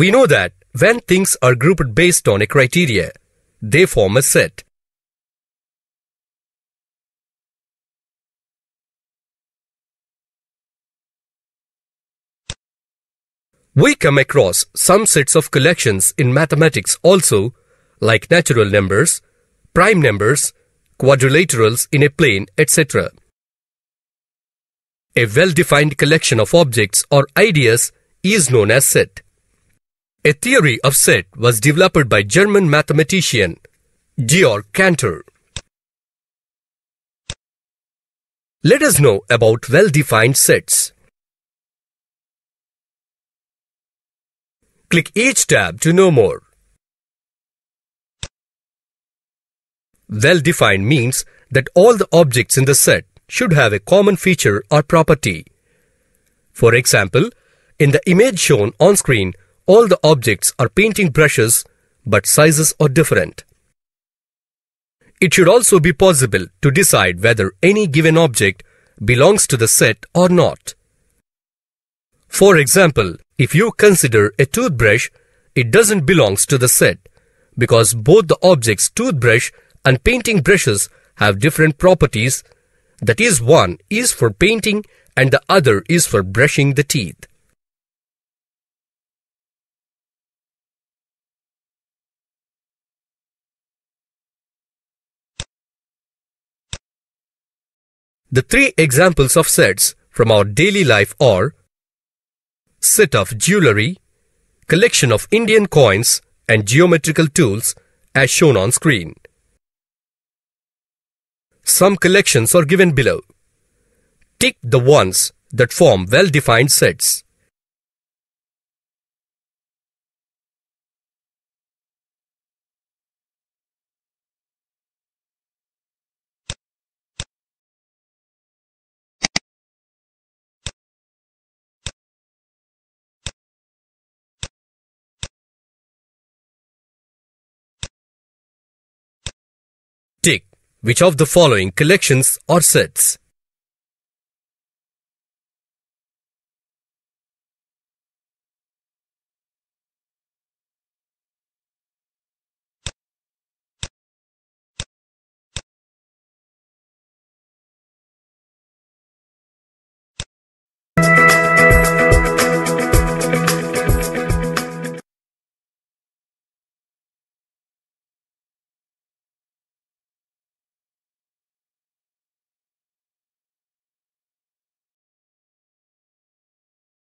We know that when things are grouped based on a criteria, they form a set. We come across some sets of collections in mathematics also, like natural numbers, prime numbers, quadrilaterals in a plane, etc. A well-defined collection of objects or ideas is known as set. A theory of set was developed by German mathematician Georg Cantor. Let us know about well-defined sets. Click each tab to know more. Well-defined means that all the objects in the set should have a common feature or property. For example, in the image shown on screen, all the objects are painting brushes, but sizes are different. It should also be possible to decide whether any given object belongs to the set or not. For example, if you consider a toothbrush, it doesn't belong to the set because both the object's toothbrush and painting brushes have different properties. That is, one is for painting and the other is for brushing the teeth. The three examples of sets from our daily life are set of jewelry, collection of Indian coins and geometrical tools as shown on screen. Some collections are given below. Tick the ones that form well-defined sets. which of the following collections or sets?